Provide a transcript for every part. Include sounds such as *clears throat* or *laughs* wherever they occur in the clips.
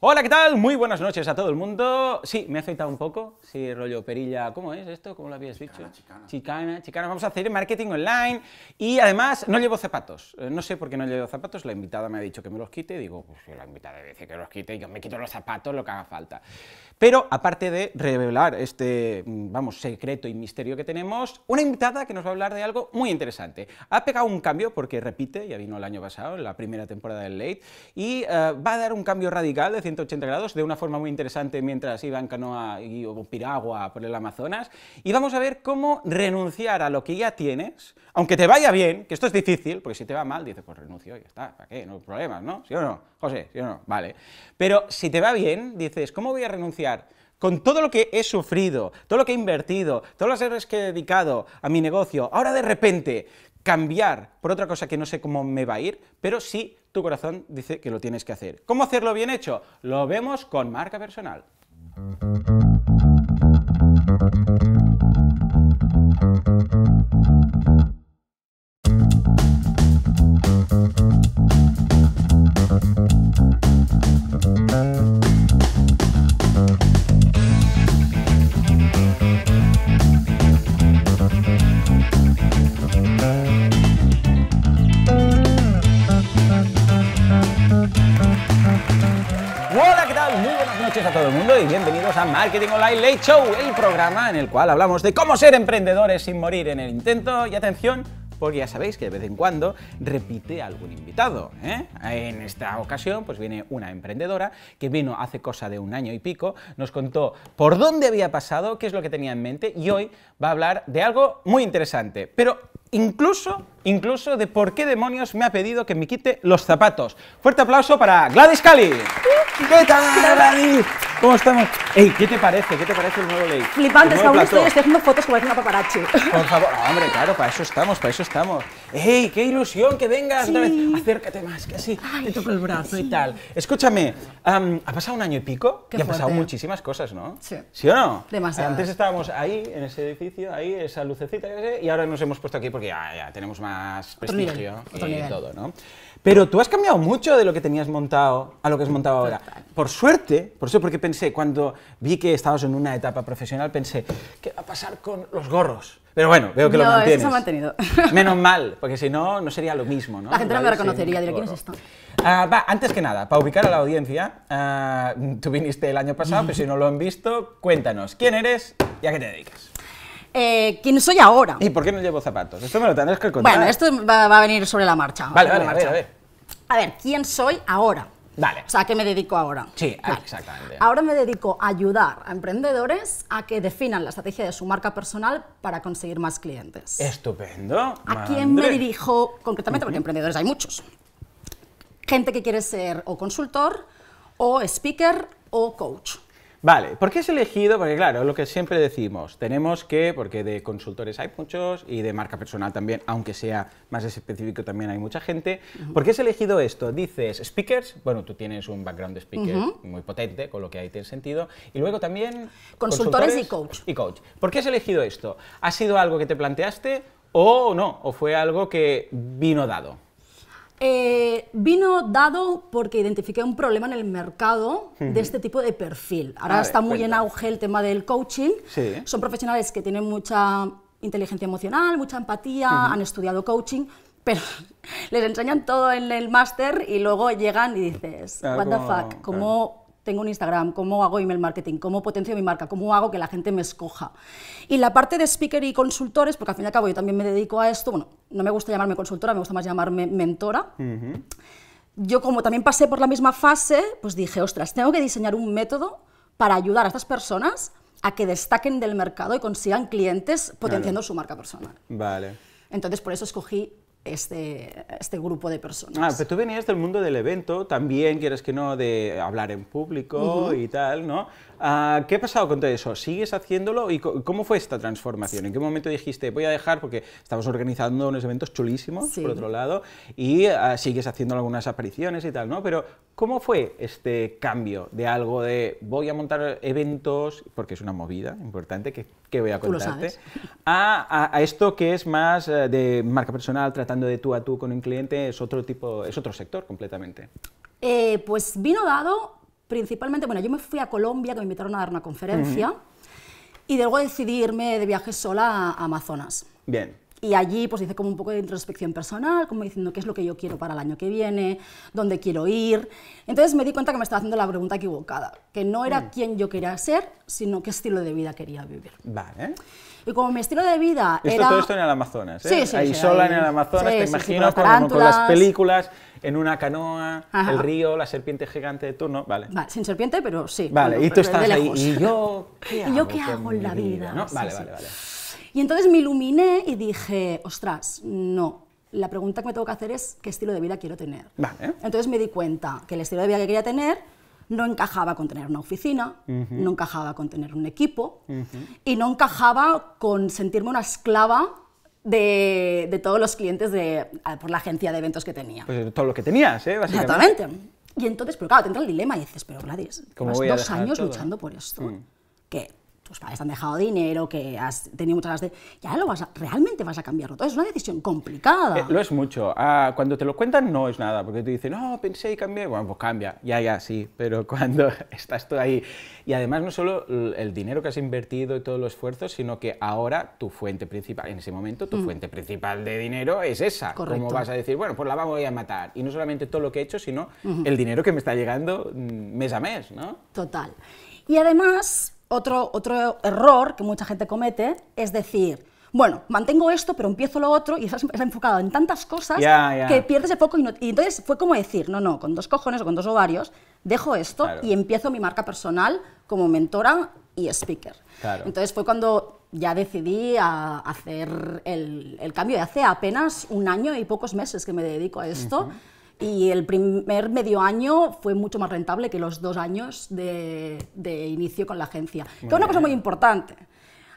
Hola, ¿qué tal? Muy buenas noches a todo el mundo. Sí, me he afeitado un poco. Sí, rollo perilla. ¿Cómo es esto? ¿Cómo lo habías dicho? Chicana, chicana. Chicana, Vamos a hacer marketing online. Y además, no llevo zapatos. Eh, no sé por qué no llevo zapatos. La invitada me ha dicho que me los quite. Digo, pues la invitada dice que los quite. Y yo me quito los zapatos, lo que haga falta. Pero aparte de revelar este, mm, vamos, secreto y misterio que tenemos, una invitada que nos va a hablar de algo muy interesante. Ha pegado un cambio porque repite, ya vino el año pasado, en la primera temporada del Late, y eh, va a dar un cambio radical de 180 grados de una forma muy interesante mientras iba en canoa y, o piragua por el Amazonas. Y vamos a ver cómo renunciar a lo que ya tienes, aunque te vaya bien, que esto es difícil, porque si te va mal, dices, pues renuncio y ya está, ¿para qué? No hay problemas, ¿no? ¿Sí o no? José, ¿sí o no? Vale. Pero si te va bien, dices, ¿cómo voy a renunciar? con todo lo que he sufrido, todo lo que he invertido, todas las horas que he dedicado a mi negocio, ahora de repente cambiar por otra cosa que no sé cómo me va a ir, pero sí tu corazón dice que lo tienes que hacer. ¿Cómo hacerlo bien hecho? Lo vemos con marca personal. Marketing Online Late Show, el programa en el cual hablamos de cómo ser emprendedores sin morir en el intento. Y atención, porque ya sabéis que de vez en cuando repite algún invitado. ¿eh? En esta ocasión, pues viene una emprendedora que vino hace cosa de un año y pico, nos contó por dónde había pasado, qué es lo que tenía en mente, y hoy va a hablar de algo muy interesante, pero incluso incluso de por qué demonios me ha pedido que me quite los zapatos. Fuerte aplauso para Gladys Cali. ¿Qué tal, Gladys? ¿Cómo estamos? Ey, ¿qué te parece? ¿Qué te parece el nuevo ley? Flipante, aún estoy, estoy haciendo fotos como una paparache. Por favor, hombre, claro, para eso estamos, para eso estamos. Ey, qué ilusión que vengas. Otra vez. Acércate más, que así, te toco el brazo y tal. Escúchame, ¿ha pasado un año y pico? y han ha pasado muchísimas cosas, ¿no? Sí. ¿Sí o no? Demasiado. Antes estábamos ahí, en ese edificio, ahí, esa lucecita, y ahora nos hemos puesto aquí porque ya tenemos más prestigio y todo, Pero tú has cambiado mucho de lo que tenías montado a lo que has montado ahora. Por suerte, por eso porque pensé, cuando vi que estabas en una etapa profesional, pensé, ¿qué va a pasar con los gorros? Pero bueno, veo que lo mantienes. Eso se ha mantenido. *laughs* Menos mal, porque si no, no sería lo mismo, La gente no me reconocería, diría, ¿quién es esto? Ah, va, antes que nada, para ubicar a la audiencia, ah, tú viniste el año pasado, *laughs* pero si no lo han visto, cuéntanos, ¿quién eres y a qué te dedicas? Eh, quién soy ahora. ¿Y por qué no llevo zapatos? Esto me lo tendrás que contar. Bueno, esto va, a venir sobre la marcha. Vale, vale, marcha. a ver, a ver. ¿quién soy ahora? Vale. O sea, ¿a qué me dedico ahora? Sí, exactamente. Ahora me dedico a ayudar a emprendedores a que definan la estrategia de su marca personal para conseguir más clientes. Estupendo. ¿A quién me dirijo concretamente? Porque emprendedores hay muchos. Gente que quiere ser o consultor, o speaker, o coach. Vale, ¿por qué has elegido? Porque claro, lo que siempre decimos, tenemos que, porque de consultores hay muchos y de marca personal también, aunque sea más específico también hay mucha gente. ¿Por qué has elegido esto? Dices speakers, bueno, tú tienes un background de speaker muy potente, con lo que ahí tiene sentido, y luego también... Consultores, y coach. Y coach. ¿Por qué has elegido esto? ¿Ha sido algo que te planteaste o no? ¿O fue algo que vino dado? Eh, vino dado porque identifiqué un problema en el mercado de este tipo de perfil. Ahora está muy en auge el tema del coaching. Son profesionales que tienen mucha inteligencia emocional, mucha empatía, han estudiado coaching, pero *laughs* les enseñan todo en el máster y luego llegan y dices, what the fuck, ¿cómo tengo un Instagram, cómo hago email marketing, cómo potencio mi marca, cómo hago que la gente me escoja. Y la parte de speaker y consultores, porque al fin y al cabo yo también me dedico a esto, bueno, no me gusta llamarme consultora, me gusta más llamarme mentora. Yo como también pasé por la misma fase, pues dije, ostras, tengo que diseñar un método para ayudar a estas personas a que destaquen del mercado y consigan clientes potenciando su marca personal. Vale. Entonces por eso escogí este, este grupo de personas. Ah, pero tú venías del mundo del evento, también, quieres que no, de hablar en público y tal, ¿no? Ah, ¿Qué ha pasado con todo eso? ¿Sigues haciéndolo? ¿Y cómo fue esta transformación? ¿En qué momento dijiste, voy a dejar porque estamos organizando unos eventos chulísimos, por otro lado, y ah, sigues haciendo algunas apariciones y tal, ¿no? Pero ¿cómo fue este cambio de algo de voy a montar eventos, porque es una movida importante que, que voy a contarte, *laughs* a, a, a, esto que es más eh, de marca personal, tratando de tú a tú con un cliente, es otro tipo, es otro sector completamente? Eh, pues vino dado principalmente, bueno, yo me fui a Colombia, que me invitaron a dar una conferencia, y luego decidí irme de viaje sola a Amazonas. Bien. Y allí pues hice como un poco de introspección personal, como diciendo qué es lo que yo quiero para el año que viene, dónde quiero ir. Entonces me di cuenta que me estaba haciendo la pregunta equivocada, que no era mm. quién yo quería ser, sino qué estilo de vida quería vivir. Vale. Y como mi estilo de vida esto, era... Todo esto en el Amazonas, ¿eh? Sí, sí, ahí sola en el Amazonas, te imagino, con, las las películas, en una canoa, el río, la serpiente gigante de turno, vale. vale sin serpiente, pero sí. Vale, y tú estás ahí, y yo, ¿qué *laughs* hago, yo qué hago en la vida? vale, vale, vale. Y entonces me iluminé y dije, ostras, no, la pregunta que me tengo que hacer es qué estilo de vida quiero tener. Entonces me di cuenta que el estilo de vida que quería tener no encajaba con tener una oficina, no encajaba con tener un equipo y no encajaba con sentirme una esclava de, de todos los clientes de, por la agencia de eventos que tenía. Pues todo lo que tenías, ¿eh? Básicamente. Exactamente. Y entonces, pero claro, te entra el dilema y dices, pero Gladys, dos años luchando por esto. Mm. ¿Qué? tus padres te han dejado dinero, que has tenido muchas ganas de... ya lo vas realmente vas a cambiarlo entonces Es una decisión complicada. Eh, lo es mucho. Ah, cuando te lo cuentan no es nada, porque tú dices no, pensé y cambié. Bueno, pues cambia. Ya, ya, sí. Pero *laughs* cuando estás tú ahí... Y además no solo el dinero que has invertido y todo el esfuerzo, sino que ahora tu fuente principal, en ese momento, tu mm. fuente principal de dinero es esa. Correcto. ¿Cómo vas a decir, bueno, pues la vamos a matar? Y no solamente todo lo que he hecho, sino el dinero que me está llegando mm, mes a mes, ¿no? Total. Y además, otro, otro error que mucha gente comete es decir, bueno, mantengo esto, pero empiezo lo otro y ha enfocado en tantas cosas que pierdes el foco. Y, entonces fue como decir, no, no, con dos cojones o con dos ovarios, dejo esto y empiezo mi marca personal como mentora y speaker. Entonces fue cuando ya decidí a hacer el, el, cambio. Y hace apenas un año y pocos meses que me dedico a esto. Y el primer medio año fue mucho más rentable que los dos años de, inicio con la agencia. que es una cosa muy importante.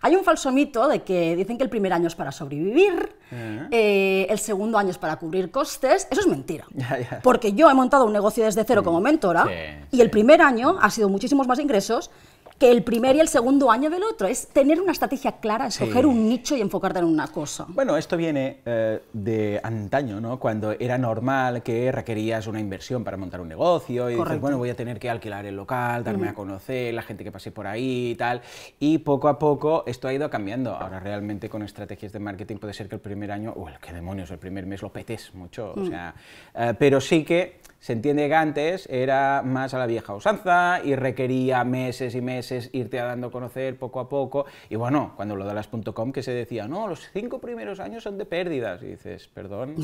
Hay un falso mito de que dicen que el primer año es para sobrevivir, eh. Eh, el segundo año es para cubrir costes. Eso es mentira. *laughs* Porque yo he montado un negocio desde cero como mm, mentora y el primer año ha sido muchísimos más ingresos que el primer y el segundo año del otro. Es tener una estrategia clara, escoger un nicho y enfocarte en una cosa. Bueno, esto viene eh, de antaño, ¿no? Cuando era normal que requerías una inversión para montar un negocio y dices, bueno, voy a tener que alquilar el local, darme a conocer, la gente que pase por ahí y tal. Y poco a poco esto ha ido cambiando. Ahora realmente con estrategias de marketing puede ser que el primer año, o el que demonios, el primer mes lo petes mucho. O mm. sea, eh, pero sí que se entiende que antes era más a la vieja usanza y requería meses y meses irte dando a conocer poco a poco. Y bueno, cuando lo de las .com que se decía, no, los cinco primeros años son de pérdidas. Y dices, perdón,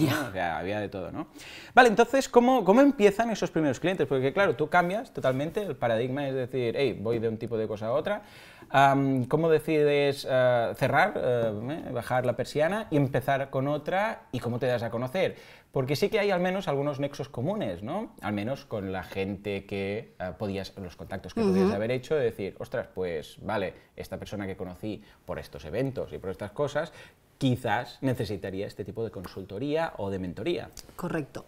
había de todo, ¿no? Vale, entonces, ¿cómo, empiezan esos primeros clientes? Porque claro, tú cambias totalmente el paradigma, es decir, hey, voy de un tipo de cosa a otra. ¿Cómo decides eh, cerrar, eh, eh, bajar la persiana y empezar con otra? ¿Y cómo te das a conocer? porque sí que hay al menos algunos nexos comunes, ¿no? Al menos con la gente que eh, podías, los contactos que podías haber hecho, de decir, ostras, pues vale, esta persona que conocí por estos eventos y por estas cosas, quizás necesitaría este tipo de consultoría o de mentoría. Correcto.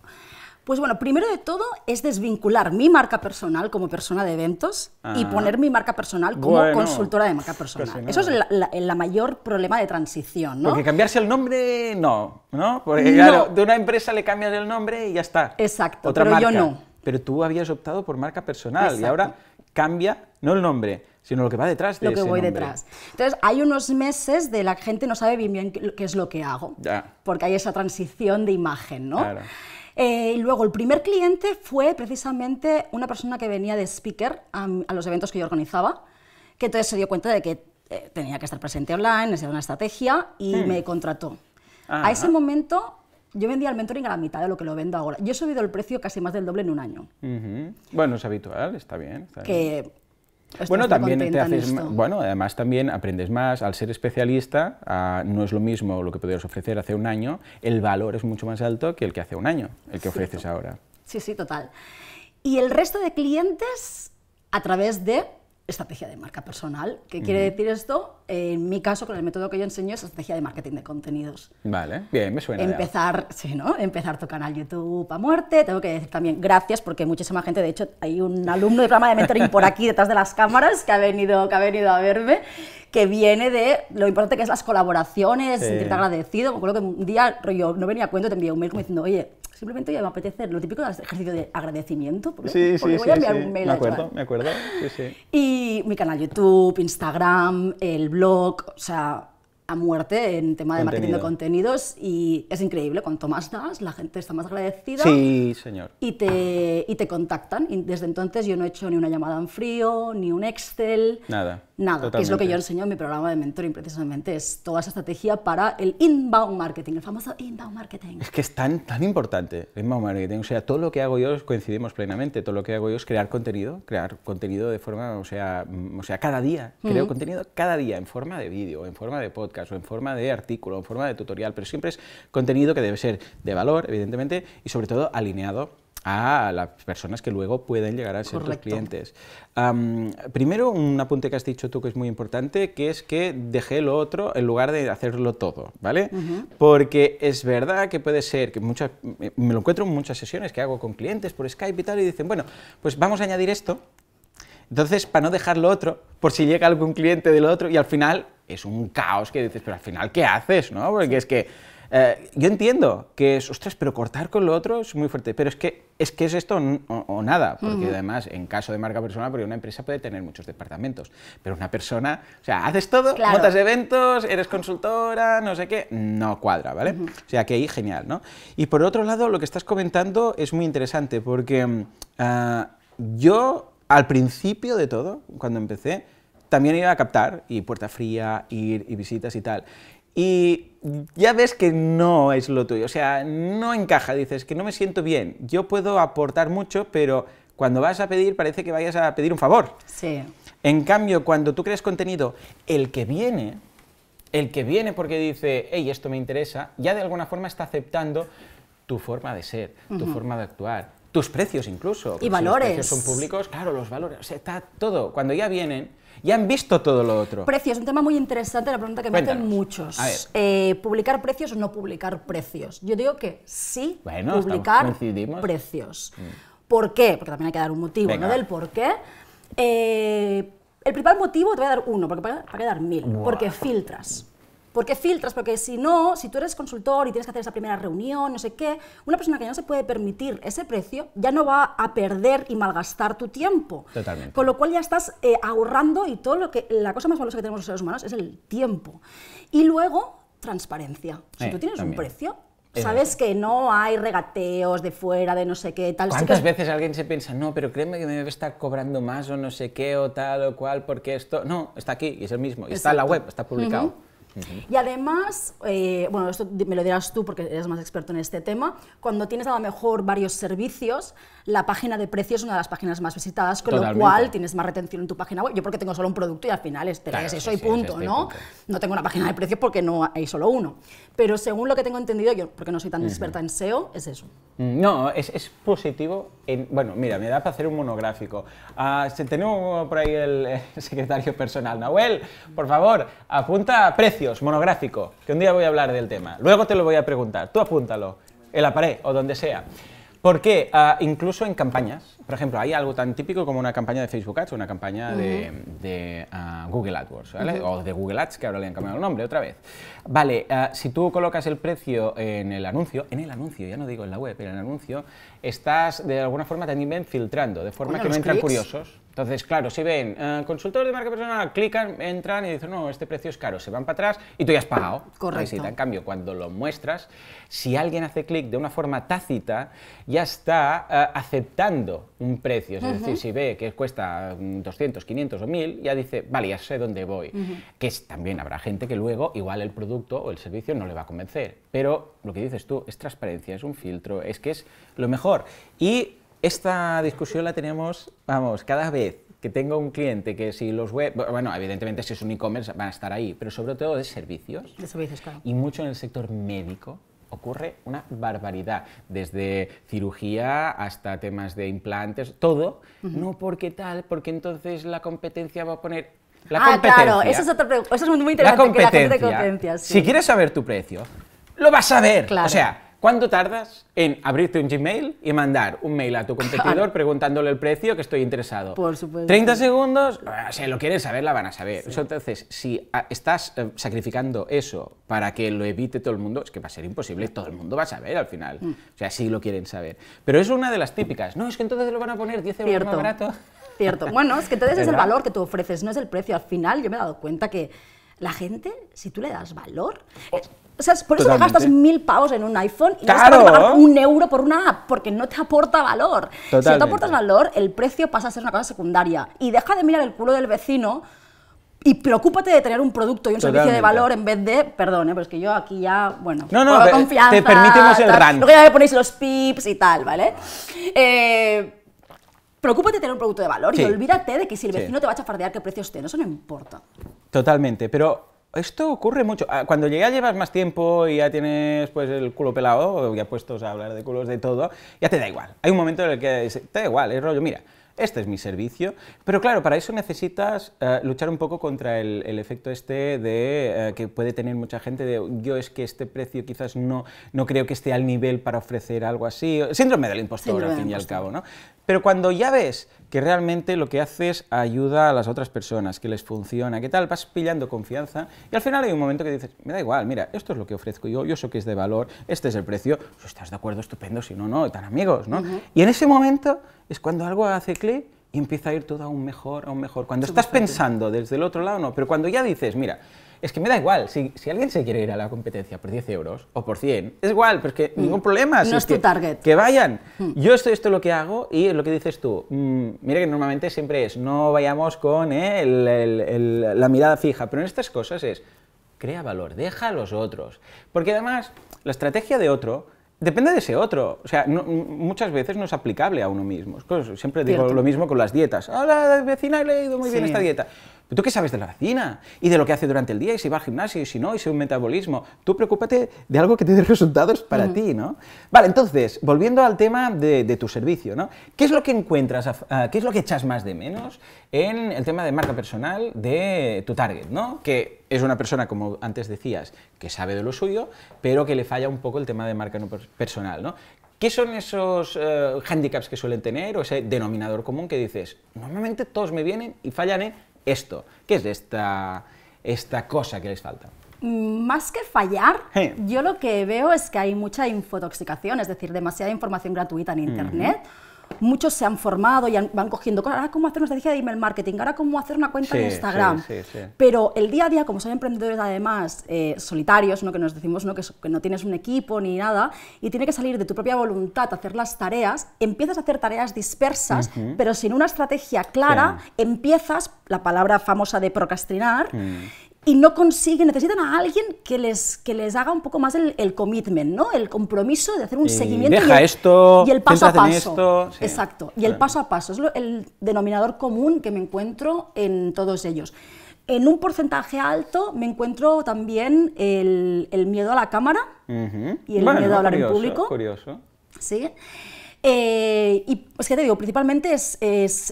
Pues bueno, primero de todo es desvincular mi marca personal como persona de eventos y ah. poner mi marca personal como consultora de marca personal. Eso es el mayor problema de transición, ¿no? Porque cambiarse el nombre, no, ¿no? Porque claro, de una empresa le cambias el nombre y ya está. Exacto, pero yo no. Pero tú habías optado por marca personal y ahora cambia, no el nombre, sino lo que va detrás de lo que voy detrás. Entonces, hay unos meses de la gente no sabe bien, bien qué es lo que hago, ya. porque hay esa transición de imagen, ¿no? Claro. Eh, y luego el primer cliente fue precisamente una persona que venía de speaker a, los eventos que yo organizaba, que entonces se dio cuenta de que eh, tenía que estar presente online, era una estrategia y hmm. me contrató. A ese momento yo vendía el mentoring a la mitad de lo que lo vendo ahora. Yo he subido el precio casi más del doble en un año. Bueno, es habitual, está bien. que bueno, también bueno, además también aprendes más. Al ser especialista, ah, no es lo mismo lo que podías ofrecer hace un año. El valor es mucho más alto que el que hace un año, el que ofreces ahora. Sí, sí, total. Y el resto de clientes a través de estrategia de marca personal. ¿Qué quiere decir esto? en mi caso, con el método que yo enseño, es estrategia de marketing de contenidos. Vale, bien, me suena. Empezar, ¿no? Empezar tu canal YouTube a muerte. Tengo que decir también gracias, porque muchísima gente, de hecho, hay un alumno de programa de mentoring por aquí, detrás de las cámaras, que ha venido, que ha venido a verme, que viene de lo importante que es las colaboraciones, sentirte agradecido. Me acuerdo que un día, rollo, no venía a cuento, te envié un mail diciendo, oye, simplemente ya me apetece lo típico del ejercicio de agradecimiento. Porque, sí, sí, voy a enviar sí, un mail. Me acuerdo, me acuerdo. Sí, sí. Y mi canal YouTube, Instagram, el blog, o sea, a muerte en tema de marketing de contenidos y es increíble, cuanto más das, la gente está más agradecida. Sí, señor. Y te, y te contactan. Y desde entonces yo no he hecho ni una llamada en frío, ni un Excel. Nada. Nada, que es lo que yo enseño en mi programa de mentoring precisamente, es toda esa estrategia para el inbound marketing, el famoso inbound marketing. Es que es tan, tan importante el inbound marketing, o sea, todo lo que hago yo coincidimos plenamente, todo lo que hago yo es crear contenido, crear contenido de forma, o sea, mm, o sea cada día, creo contenido cada día en forma de vídeo, en forma de podcast o en forma de artículo, en forma de tutorial, pero siempre es contenido que debe ser de valor, evidentemente, y sobre todo alineado a las personas que luego pueden llegar a ser tus clientes. primero, un apunte que has dicho tú que es muy importante, que es que dejé lo otro en lugar de hacerlo todo, ¿vale? Porque es verdad que puede ser que muchas, eh, me lo encuentro en muchas sesiones que hago con clientes por Skype y tal, y dicen, bueno, pues vamos a añadir esto, entonces, para no dejar lo otro, por si llega algún cliente del otro, y al final es un caos que dices, pero al final, ¿qué haces? ¿no? Porque es que eh, yo entiendo que es, ostras, pero cortar con lo otro es muy fuerte, pero es que es, que es esto o, nada, porque además, en caso de marca personal, porque una empresa puede tener muchos departamentos, pero una persona, o sea, haces todo, montas eventos, eres consultora, no sé qué, no cuadra, ¿vale? O sea, que ahí genial, ¿no? Y por otro lado, lo que estás comentando es muy interesante, porque eh, yo al principio de todo, cuando empecé, también iba a captar, y puerta fría, ir y visitas y tal. Y ya ves que no es lo tuyo, o sea, no encaja, dices que no me siento bien, yo puedo aportar mucho, pero cuando vas a pedir parece que vayas a pedir un favor. Sí. En cambio, cuando tú creas contenido, el que viene, el que viene porque dice, hey, esto me interesa, ya de alguna forma está aceptando tu forma de ser, tu forma de actuar, tus precios incluso. Y valores. Si son públicos, claro, los valores, o sea, está todo. Cuando ya vienen ya han visto todo lo otro. Precios, un tema muy interesante, la pregunta que me hacen muchos. Eh, ¿Publicar precios o no publicar precios? Yo digo que sí, publicar precios. Mm. ¿Por qué? Porque también hay que dar un motivo, ¿no? Del por qué. Eh, el principal motivo te voy a dar uno, porque para, para dar mil, porque filtras. Porque filtras, porque si no, si tú eres consultor y tienes que hacer esa primera reunión, no sé qué, una persona que no se puede permitir ese precio ya no va a perder y malgastar tu tiempo. Totalmente. Con lo cual ya estás eh, ahorrando y todo lo que la cosa más valiosa que tenemos los seres humanos es el tiempo. Y luego transparencia. Si eh, tú tienes un precio, Sabes que no hay regateos de fuera, de no sé qué, tal. ¿Cuántas veces alguien se piensa, no, pero créeme que me debe estar cobrando más o no sé qué o tal o cual porque esto... No, está aquí y es el mismo. Y está en la web, está publicado. Y además, eh, bueno, esto me lo dirás tú porque eres más experto en este tema, cuando tienes a lo mejor varios servicios, la página de precios es una de las páginas más visitadas, con lo cual tienes más retención en tu página web. Yo porque tengo solo un producto y al final es, eso y punto, ¿no? No tengo una página de precios porque no hay solo uno. Pero según lo que tengo entendido, yo porque no soy tan experta en SEO, es eso. Mm, no, es, positivo. bueno, mira, me da para hacer un monográfico. Uh, tenemos por ahí eh, el secretario personal. Nahuel, por favor, apunta precios, monográfico, que un día voy a hablar del tema. Luego te lo voy a preguntar. Tú apúntalo en la pared o donde sea. Porque ah, incluso en campañas, por ejemplo, hay algo tan típico como una campaña de Facebook Ads o una campaña de, ah, Google AdWords, ¿vale? O de Google Ads, que ahora le han cambiado el nombre otra vez. Vale, ah, si tú colocas el precio en el anuncio, en el anuncio, ya no digo en la web, pero en el anuncio, estás de alguna forma también filtrando, de forma que no entran curiosos. Entonces, claro, si ven eh, consultores de marca personal, clican, entran y dicen, no, este precio es caro, se van para atrás y tú ya has pagado. Correcto. En cambio, cuando lo muestras, si alguien hace clic de una forma tácita, ya está eh, aceptando un precio. Es decir, si ve que cuesta 200, mm, 500 o 1000, ya dice, vale, ya sé dónde voy. Que también habrá gente que luego igual el producto o el servicio no le va a convencer. Pero lo que dices tú es transparencia, es un filtro, es que es lo mejor. Y esta discusión la tenemos, vamos, cada vez que tengo un cliente que si los web, bueno, evidentemente si es un e-commerce van a estar ahí, pero sobre todo de servicios. De servicios, claro. Y mucho en el sector médico ocurre una barbaridad, desde cirugía hasta temas de implantes, todo, no porque tal, porque entonces la competencia va a poner... La ah, claro, eso es, otro, eso es muy interesante, la competencia, que la Si quieres saber tu precio, lo vas a ver. Claro. O sea, ¿Cuánto tardas en abrirte un Gmail y mandar un mail a tu competidor preguntándole el precio que estoy interesado? Por supuesto. 30 segundos, ah, si lo quieren saber, la van a saber. Entonces, si ah, estás eh, sacrificando eso para que lo evite todo el mundo, es que va a ser imposible, todo el mundo va a saber al final. Mm. O sea, sí lo quieren saber. Pero es una de las típicas. No, es que entonces lo van a poner 10 euros más barato. Cierto. Bueno, es que entonces *laughs* es el valor que tú ofreces, no es el precio. Al final yo me he dado cuenta que la gente, si tú le das valor... Oh. O sea, por eso gastas mil pavos en un iPhone y te vas a pagar un euro por una app, porque no te aporta valor. Si no te aportas valor, el precio pasa a ser una cosa secundaria. Y deja de mirar el culo del vecino y preocúpate de tener un producto y un servicio de valor en vez de, perdón, ¿eh? es que yo aquí ya, bueno, no, no, eh, te permitimos el rant. Luego ya me ponéis los pips y tal, ¿vale? Eh, preocúpate de tener un producto de valor y olvídate de que si el vecino te va a chafardear qué precios tiene, este, eso no importa. Totalmente, pero esto ocurre mucho. Ah, cuando ya llevas más tiempo y ya tienes pues el culo pelado, ya puestos a hablar de culos de todo, ya te da igual. Hay un momento en el que te da igual, es rollo, mira, este es mi servicio. Pero claro, para eso necesitas eh, luchar un poco contra el, efecto este de eh, que puede tener mucha gente de yo es que este precio quizás no, no creo que esté al nivel para ofrecer algo así. Síndrome del impostor, al fin y al cabo, ¿no? Pero cuando ya ves que realmente lo que haces ayuda a las otras personas, que les funciona, que tal, vas pillando confianza y al final hay un momento que dices, me da igual, mira, esto es lo que ofrezco yo, yo sé que es de valor, este es el precio, si pues estás de acuerdo, estupendo, si no, no, están amigos, ¿no? Y en ese momento es cuando algo hace clic y empieza a ir todo un mejor, aún mejor. Cuando estás pensando desde el otro lado, no, pero cuando ya dices, mira, es que me da igual, si, alguien se quiere ir a la competencia por 10 euros o por 100, es igual, porque mm. ningún problema. No es, tu que, target. Que vayan. Mm. Yo esto, esto es lo que hago y es lo que dices tú. Mm, mira que normalmente siempre es, no vayamos con eh, la mirada fija, pero en estas cosas es, crea valor, deja a los otros. Porque además, la estrategia de otro Depende de ese otro. O sea, muchas veces no es aplicable a uno mismo. Siempre digo lo mismo con las dietas. Hola, vecina, he leído muy bien esta dieta. ¿Pero tú qué sabes de la vacina? Y de lo que hace durante el día, y si va al gimnasio, y si no, y si un metabolismo. Tú preocúpate de algo que te *laughs* resultados para ti, ¿no? Vale, entonces, volviendo al tema de, tu servicio, ¿no? ¿Qué es lo que encuentras, qué es lo que echas más de menos en el tema de marca personal de tu target, ¿no? Que es una persona, como antes decías, que sabe de lo suyo, pero que le falla un poco el tema de marca personal, ¿no? ¿Qué son esos eh, handicaps que suelen tener o ese denominador común que dices, normalmente todos me vienen y fallan en esto. ¿Qué es esta, esta cosa que les falta? Más que fallar, yo lo que veo es que hay mucha infotoxicación, es decir, demasiada información gratuita en Internet muchos se han formado y van cogiendo cosas, ahora cómo hacer una estrategia de email marketing, ahora cómo hacer una cuenta de Instagram. Pero el día a día, como son emprendedores además eh, solitarios, ¿no? que nos decimos Que, no tienes un equipo ni nada, y tiene que salir de tu propia voluntad a hacer las tareas, empiezas a hacer tareas dispersas, pero sin una estrategia clara, empiezas, la palabra famosa de procrastinar, mm y no consiguen, necesitan a alguien que les, que les haga un poco más el, commitment, ¿no? el compromiso de hacer un seguimiento. y el, esto, paso a paso. Esto, Exacto, y el paso a paso es el denominador común que me encuentro en todos ellos. En un porcentaje alto me encuentro también el, miedo a la cámara y el miedo a hablar en público. Curioso. Sí. Eh, y es pues, que te digo, principalmente es,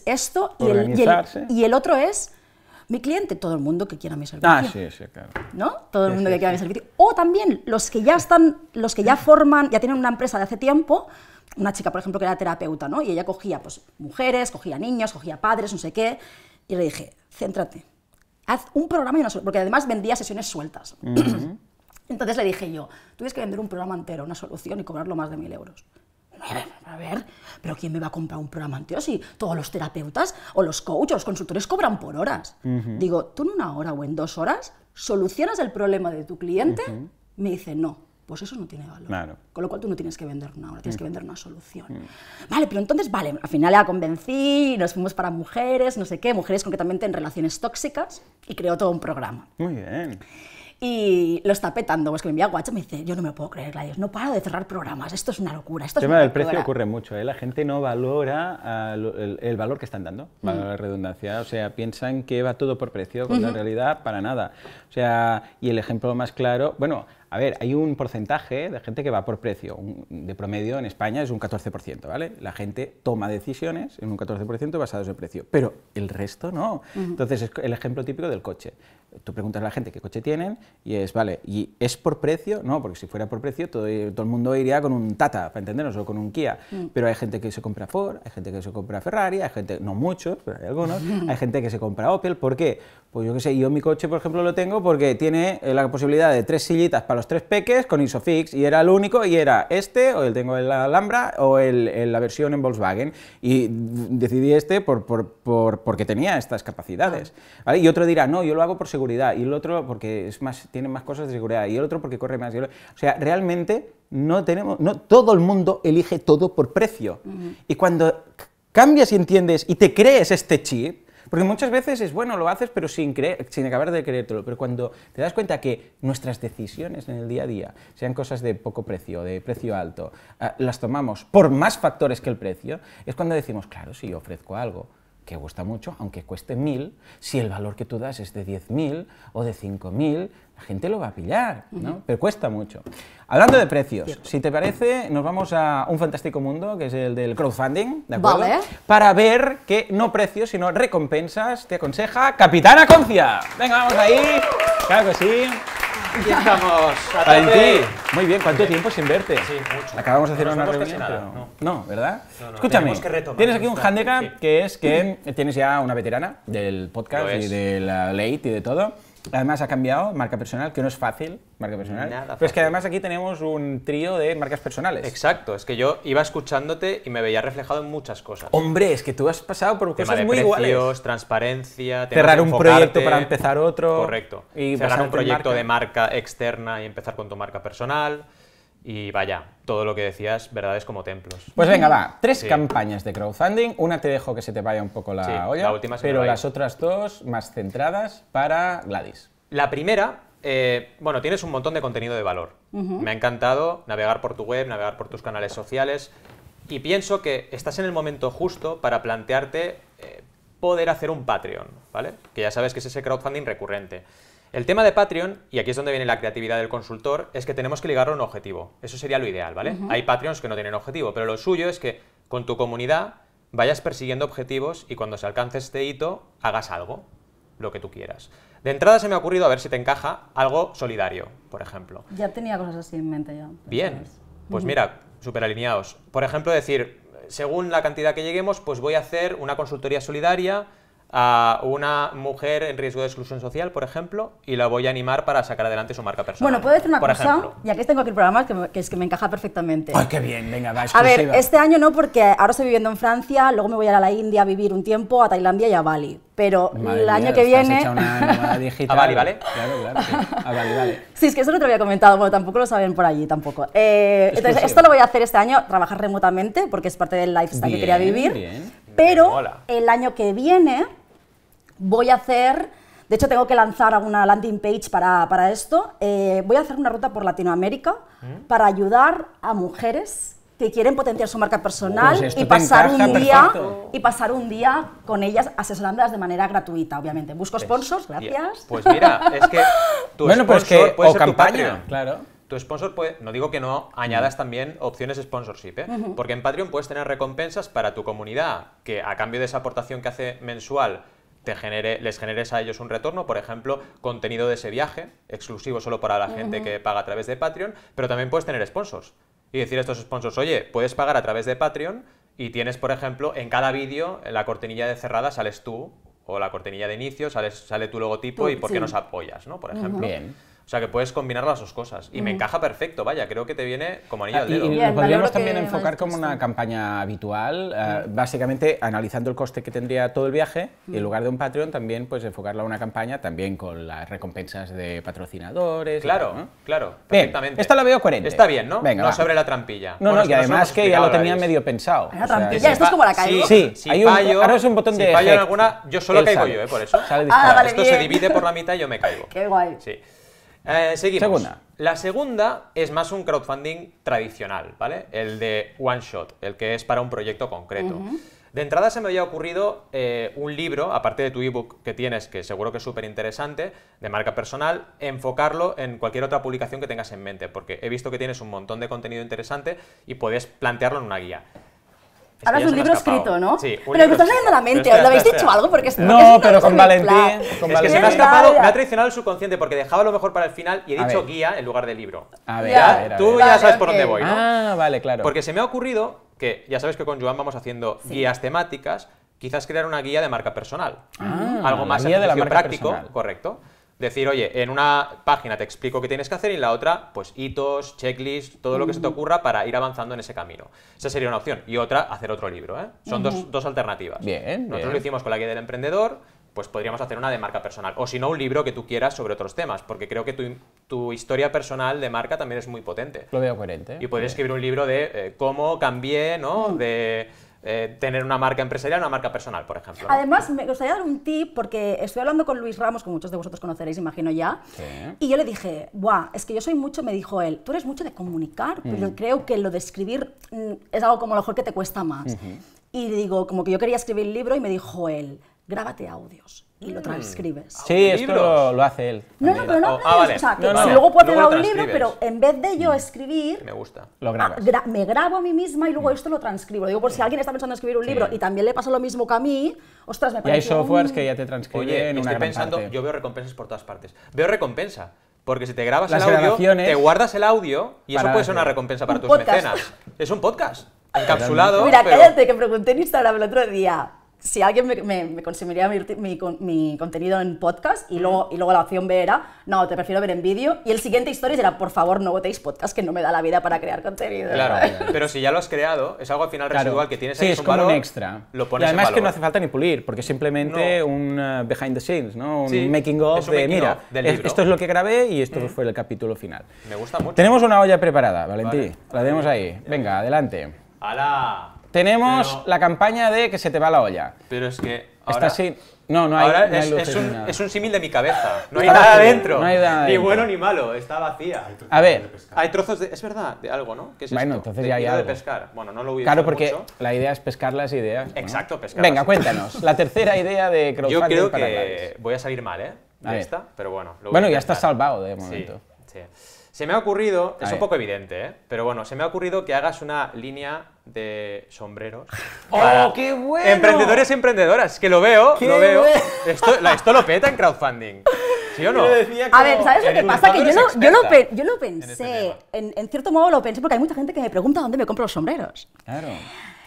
esto y y el, y el otro es mi cliente, todo el mundo que quiera mi servicio. Ah, sí, sí, claro. ¿No? Todo el mundo que quiera mi servicio. O también los que ya están, los que ya forman, ya tienen una empresa de hace tiempo, una chica, por ejemplo, que era terapeuta, ¿no? Y ella cogía pues, mujeres, cogía niños, cogía padres, no sé qué. Y le dije, céntrate, haz un programa y una solución, porque además vendía sesiones sueltas. *clears throat* Entonces le dije yo, tú tienes que vender un programa entero, una solución y cobrarlo más de mil euros. A ver, pero ¿quién me va a comprar un programa entero si todos los terapeutas o los coaches o los consultores cobran por horas? Digo, tú en una hora o en dos horas solucionas el problema de tu cliente, me dice no. Pues eso no tiene valor. Con lo cual tú no tienes que vender una hora, tienes que vender una solución. Vale, pero entonces, vale, al final la convencí, nos fuimos para mujeres, no sé qué, mujeres concretamente en relaciones tóxicas, y creó todo un programa. Muy bien y lo está petando. Pues que me envía WhatsApp y me dice, yo no me puedo creer, no paro de cerrar programas, esto es una locura. Esto el tema del precio ocurre mucho, ¿eh? la gente no valora el, valor que están dando, mm. la redundancia, o sea, piensan que va todo por precio, cuando en realidad para nada. O sea, y el ejemplo más claro, bueno, a ver, hay un porcentaje de gente que va por precio. de promedio en España es un 14%, ¿vale? La gente toma decisiones en un 14% basados en precio, pero el resto no. Entonces, es el ejemplo típico del coche tú preguntas a la gente qué coche tienen y es, vale, ¿y es por precio? No, porque si fuera por precio todo, eh, todo el mundo iría con un Tata, para entendernos, o con un Kia. Mm. Pero hay gente que se compra Ford, hay gente que se compra Ferrari, hay gente, no muchos, pero hay algunos, *laughs* hay gente que se compra Opel. ¿Por qué? Pues yo qué sé, yo mi coche, por ejemplo, lo tengo porque tiene eh, la posibilidad de tres sillitas para los tres peques con Isofix y era el único y era este, o el tengo en la Alhambra o el, la versión en Volkswagen. Y decidí este por, por, por porque tenía estas capacidades. ¿vale? Y otro dirá, no, yo lo hago por seguridad y el otro porque es más, tiene más cosas de seguridad, y el otro porque corre más. O sea, realmente no tenemos, no, todo el mundo elige todo por precio. Y cuando cambias y entiendes y te crees este chip, porque muchas veces es bueno, lo haces, pero sin, sin acabar de creértelo. Pero cuando te das cuenta que nuestras decisiones en el día a día, sean cosas de poco precio, de precio alto, ah, las tomamos por más factores que el precio, es cuando decimos, claro, si ofrezco algo, que gusta mucho, aunque cueste mil, si el valor que tú das es de 10.000 o de mil la gente lo va a pillar, ¿no? Pero cuesta mucho. Hablando de precios, si te parece, nos vamos a un fantástico mundo, que es el del crowdfunding, ¿de acuerdo? Para ver que no precios, sino recompensas, te aconseja Capitana Concia. Venga, vamos ahí. Claro que sí. Aquí estamos. Muy bien, ¿cuánto tiempo sin verte? Sí, mucho. Acabamos de hacer una reunión, pero... no. ¿verdad? Escúchame, tienes aquí un handicap que es que tienes ya una veterana del podcast y de la late y de todo. Además ha cambiado marca personal, que no es fácil, marca personal. Nada que además aquí tenemos un trío de marcas personales. Exacto, es que yo iba escuchándote y me veía reflejado en muchas cosas. Hombre, es que tú has pasado por tema cosas de muy precios, transparencia, cerrar un proyecto para empezar otro. Correcto. Y cerrar un proyecto de marca externa y empezar con tu marca personal. Y vaya, todo lo que decías, verdades como templos. Pues venga, va, tres campañas de crowdfunding. Una te dejo que se te vaya un poco la olla, pero las otras dos más centradas para Gladys. La primera, eh, bueno, tienes un montón de contenido de valor. Me ha encantado navegar por tu web, navegar por tus canales sociales y pienso que estás en el momento justo para plantearte eh, poder hacer un Patreon, ¿vale? Que ya sabes que es ese crowdfunding recurrente. El tema de Patreon, y aquí es donde viene la creatividad del consultor, es que tenemos que ligarlo a un objetivo. Eso sería lo ideal, ¿vale? Hay Patreons que no tienen objetivo, pero lo suyo es que con tu comunidad vayas persiguiendo objetivos y cuando se alcance este hito, hagas algo, lo que tú quieras. De entrada se me ha ocurrido, a ver si te encaja, algo solidario, por ejemplo. Ya tenía cosas así en mente yo. Bien, pues mira, súper alineados. Por ejemplo, decir, según la cantidad que lleguemos, pues voy a hacer una consultoría solidaria a una mujer en riesgo de exclusión social, por ejemplo, y la voy a animar para sacar adelante su marca personal. Bueno, puedo decir una cosa, ya que tengo este aquí el programa, que, es que me encaja perfectamente. ¡Ay, qué bien! Venga, va, A ver, este año no, porque ahora estoy viviendo en Francia, luego me voy a ir a la India a vivir un tiempo, a Tailandia y a Bali. Pero el año que viene... *laughs* A Bali, ¿vale? Claro, claro. Sí. A Bali, vale. Sí, es que eso no te lo había comentado, bueno, tampoco lo saben por allí, tampoco. Eh, entonces, esto lo voy a hacer este año, trabajar remotamente, porque es parte del lifestyle que quería vivir. Pero el año que viene voy a hacer, de hecho tengo que lanzar una landing page para, esto, eh, voy a hacer una ruta por Latinoamérica mm. para ayudar a mujeres que quieren potenciar su marca personal pues y pasar un día y pasar un día con ellas asesorándolas de manera gratuita, obviamente. Busco pues, sponsors, gracias. Pues mira, es que *laughs* tu bueno, pues campaña, claro. Tu sponsor puede, no digo que no añadas también opciones de sponsorship, ¿eh? porque en Patreon puedes tener recompensas para tu comunidad, que a cambio de esa aportación que hace mensual te genere, les generes a ellos un retorno, por ejemplo, contenido de ese viaje, exclusivo solo para la gente que paga a través de Patreon, pero también puedes tener sponsors. Y decir a estos sponsors, oye, puedes pagar a través de Patreon y tienes, por ejemplo, en cada vídeo, en la cortinilla de cerrada sales tú, o la cortinilla de inicio, sales, sale tu logotipo y por qué nos apoyas, ¿no? Por ejemplo. Bien. O sea, que puedes combinar las dos cosas. Y me encaja perfecto, vaya, creo que te viene como anillo al dedo. Y, podríamos también enfocar como una campaña habitual, eh, básicamente analizando el coste que tendría todo el viaje, y en lugar de un Patreon también pues enfocarla a una campaña también con las recompensas de patrocinadores. Claro, claro, perfectamente. esta la veo coherente. Está bien, ¿no? Venga, no sobre la trampilla. No, no, y además que ya lo tenía medio pensado. La trampilla, esto es como la calle. Sí, sí hay un, fallo, es un botón de... fallo en alguna, yo solo caigo yo, ¿eh? Por eso. Ah, esto se divide por la *laughs* mitad y yo me caigo. Qué guay. Sí. Eh, seguimos. Segunda. La segunda es más un crowdfunding tradicional, ¿vale? El de one shot, el que es para un proyecto concreto. De entrada se me había ocurrido eh, un libro, aparte de tu ebook que tienes, que seguro que es súper interesante, de marca personal, enfocarlo en cualquier otra publicación que tengas en mente, porque he visto que tienes un montón de contenido interesante y puedes plantearlo en una guía. Ahora es un libro escrito, ¿no? Sí, pero me estás leyendo la mente, ¿le habéis dicho algo? Porque es, no, pero con Valentín, Es que se me ha escapado, me ha traicionado el subconsciente porque dejaba lo mejor para el final y he dicho guía en lugar de libro. A ver, Tú ya sabes por dónde voy, ¿no? Ah, vale, claro. Porque se me ha ocurrido que, ya sabes que con Joan vamos haciendo guías temáticas, quizás crear una guía de marca personal. Ah, algo más guía de la marca práctico, correcto decir, oye, en una página te explico qué tienes que hacer y en la otra, pues hitos, checklist, todo lo que se te ocurra para ir avanzando en ese camino. Esa sería una opción. Y otra, hacer otro libro. ¿eh? Son dos, dos, alternativas. Bien. Nosotros lo hicimos con la guía del emprendedor, pues podríamos hacer una de marca personal. O si no, un libro que tú quieras sobre otros temas, porque creo que tu, tu historia personal de marca también es muy potente. Lo veo coherente. Y podrías escribir un libro de eh, cómo cambié, ¿no? De eh, tener una marca empresarial, una marca personal, por ejemplo. Además, me gustaría dar un tip, porque estoy hablando con Luis Ramos, que muchos de vosotros conoceréis, imagino ya, y yo le dije, guau es que yo soy mucho, me dijo él, tú eres mucho de comunicar, pero pues mm. creo que lo de escribir mm, es algo como lo mejor que te cuesta más. Y le digo, como que yo quería escribir el libro y me dijo él, grábate audios y lo mm. transcribes. Sí, esto lo, hace él. No, no, ah, pero no, ah, o sea, que si luego puedo tener un libro, pero en vez de yo mm. escribir... Me gusta. Lo ah, grabas. me grabo a mí misma y luego mm. esto lo transcribo. digo, por si alguien está pensando en escribir un libro y también le pasa lo mismo que a mí, ostras, me parece... Y hay softwares que ya te transcriben Oye, estoy pensando, yo veo recompensas por todas partes. Veo recompensa. Porque si te grabas Las el audio, te guardas el audio y eso puede ser una recompensa para tus mecenas. Es un podcast encapsulado. Mira, cállate, que pregunté en Instagram el otro día si alguien me, consumiría mi, contenido en podcast y luego, y luego la opción B era, no, te prefiero ver en vídeo. Y el siguiente historia era, por favor, no votéis podcast, que no me da la vida para crear contenido. Claro, *laughs* pero si ya lo has creado, es algo al final residual que tienes ahí sí, es un extra. Lo pones y además que no hace falta ni pulir, porque simplemente un eh, behind the scenes, ¿no? un making of de, mira, esto es lo que grabé y esto fue el capítulo final. Me gusta mucho. Tenemos una olla preparada, Valentín. La tenemos ahí. Venga, adelante. ¡Hala! Tenemos la campaña de que se te va la olla. Pero es que ahora... Está así... No, no hay, es, un, es un símil de mi cabeza. No hay nada dentro. ni bueno ni malo. Está vacía. A ver. Hay trozos de... Es verdad, de algo, ¿no? ¿Qué es bueno, esto? entonces de, ya hay de pescar. Bueno, no lo voy a Claro, porque la idea es pescar las ideas. Exacto, pescar. Venga, cuéntanos. la tercera idea de crowdfunding Yo creo que voy a salir mal, ¿eh? De esta, pero bueno. bueno, ya estás salvado de momento. Sí, sí. Se me ha ocurrido, es un poco evidente, ¿eh? pero bueno, se me ha ocurrido que hagas una línea de sombreros. *laughs* ¡Oh, qué bueno! Emprendedores y emprendedoras, que lo veo, lo veo. *laughs* Esto, la, esto lo peta en crowdfunding. ¿Sí o no? A ver, ¿sabes lo que pasa? Que yo lo, este pensé, en, en, cierto modo lo pensé, porque hay mucha gente que me pregunta dónde me compro los sombreros. Claro.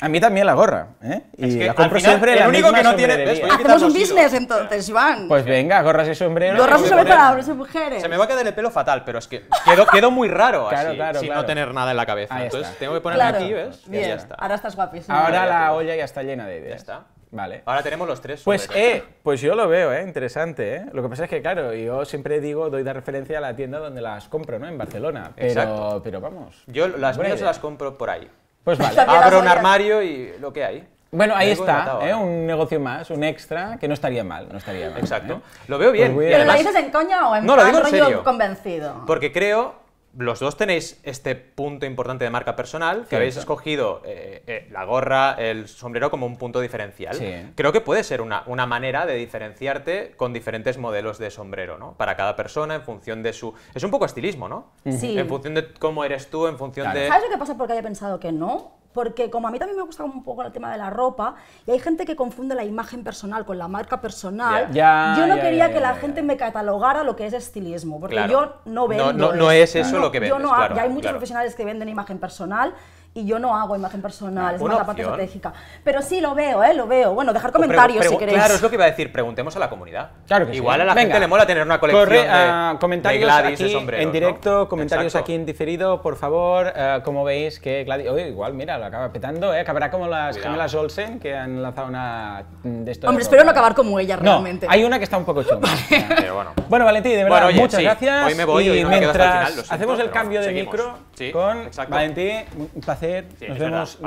A mí también la gorra, ¿eh? Y la compro siempre el la único que no tiene... Ah, hacemos un business entonces, Iván. Pues venga, gorras y sombreros. Gorras y sombreros para hombres y mujeres. Se me va a quedar el pelo fatal, pero es que quedo, quedo muy raro así, claro, sin no tener nada en la cabeza. entonces tengo que ponerme aquí, ¿ves? Bien. Y ya está. Ahora estás guapísimo. Ahora la olla ya está llena de ideas. Ya está. Vale. Ahora tenemos los tres. Pues, eh, pues yo lo veo, eh, interesante. Eh. Lo que pasa es que, claro, yo siempre digo, doy de referencia a la tienda donde las compro, ¿no? En Barcelona. Exacto. pero vamos. Yo las mías las compro por ahí. Pues vale. Abro un armario y lo que hay. Bueno, ahí está, ¿eh? un negocio más, un extra, que no estaría mal, estaría Exacto. ¿eh? Lo veo bien. Pues lo dices en coña o en no, lo digo en serio. convencido? Porque creo los dos tenéis este punto importante de marca personal, que habéis escogido eh, eh, la gorra, el sombrero como un punto diferencial. Creo que puede ser una, manera de diferenciarte con diferentes modelos de sombrero, ¿no? Para cada persona, en función de su... Es un poco estilismo, ¿no? Sí. En función de cómo eres tú, en función de... ¿Sabes lo que pasa? Porque haya pensado que no porque como a mí también me gusta un poco el tema de la ropa, y hay gente que confunde la imagen personal con la marca personal, yo no quería que la gente me catalogara lo que es estilismo, porque yo no vendo. No, no, es eso lo que veo hay muchos profesionales que venden imagen personal, y yo no hago imagen personal, es una, la parte estratégica. Pero sí lo veo, ¿eh? Lo veo. Bueno, dejar comentarios si queréis. Claro, es lo que iba a decir, preguntemos a la comunidad. Claro que Igual a la gente le mola tener una colección Corre, de, comentarios de Gladys aquí en directo, comentarios aquí en diferido, por favor, eh, como veis que Gladys... Oye, igual, mira, lo acaba petando, ¿eh? Acabará como las Cuidado. gemelas Olsen, que han lanzado una mm, de estos... Hombre, espero no acabar como ella, realmente. No, hay una que está un poco chunga. *laughs* bueno. bueno, Valentín, de verdad, muchas gracias. Hoy me voy y, mientras hacemos el cambio de micro con Valentín, un placer nos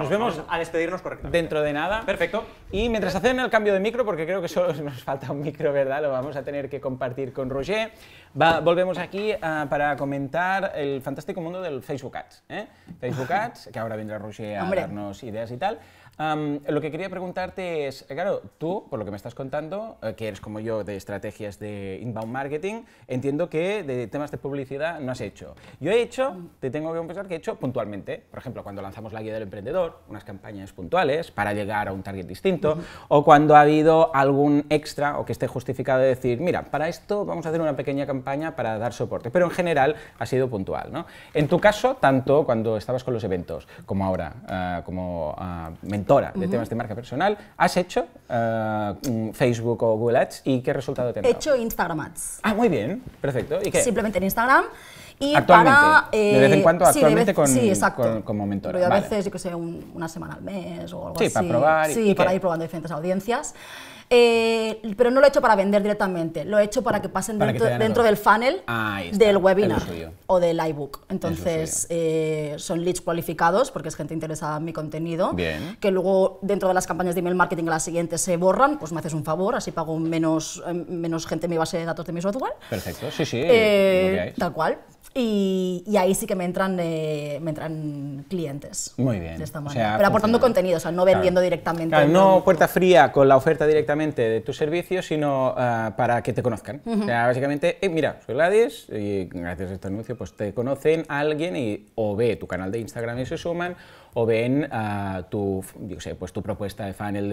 vemos, nos despedirnos dentro de nada. Perfecto. Y mientras hacen el cambio de micro, porque creo que solo *laughs* nos falta un micro, ¿verdad? Lo vamos a tener que compartir con Roger. volvemos aquí ah, para comentar el fantástico mundo del Facebook Ads. ¿eh? Facebook Ads, que ahora vendrá Roger a darnos ideas y tal lo que quería preguntarte es, eh, claro, tú, por lo que me estás contando, eh, que eres como yo de estrategias de inbound marketing, entiendo que de temas de publicidad no has hecho. Yo he hecho, te tengo que confesar que he hecho puntualmente, por ejemplo, cuando lanzamos la guía del emprendedor, unas campañas puntuales para llegar a un target distinto, o cuando ha habido algún extra o que esté justificado de decir, mira, para esto vamos a hacer una pequeña campaña para dar soporte, pero en general ha sido puntual. ¿no? En tu caso, tanto cuando estabas con los eventos como ahora, ah, como ah, mentor, de temas de marca personal, ¿has hecho eh, Facebook o Google Ads y qué resultado te ha dado? He hecho Instagram Ads. Ah, muy bien, perfecto. ¿Y qué? Simplemente en Instagram. Y actualmente, para, eh, de vez en eh, cuando, actualmente con, sí, con, con, Momentora. a veces, yo que sé, una semana al mes o algo así. Sí, para probar. y para ir probando diferentes audiencias. Eh, pero no lo he hecho para vender directamente, lo he hecho para que pasen dentro, del funnel ah, del webinar o del iBook. Entonces, eh, son leads cualificados porque es gente interesada en mi contenido, que luego dentro de las campañas de email marketing las siguientes se borran, pues me haces un favor, así pago menos, eh, menos gente en mi base de datos de mi software. Perfecto, sí, sí. tal cual. Y, ahí sí que me entran, me entran clientes. Muy bien. Pero aportando contenido, o sea, no vendiendo directamente. no puerta fría con la oferta directamente de tus servicios sino ah, para que te conozcan. básicamente, eh, mira, soy Gladys y gracias a este anuncio pues te conocen a alguien y o ve tu canal de Instagram y se suman, o ven ah, tu, yo sé, pues tu propuesta de funnel